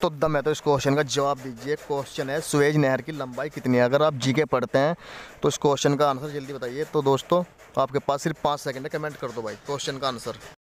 तो दम है तो इस क्वेश्चन का जवाब दीजिए क्वेश्चन है सुवेज नहर की लंबाई कितनी है अगर आप जीके पढ़ते हैं तो इस क्वेश्चन का आंसर जल्दी बताइए तो दोस्तों आपके पास सिर्फ पाँच सेकंड है कमेंट कर दो भाई क्वेश्चन का आंसर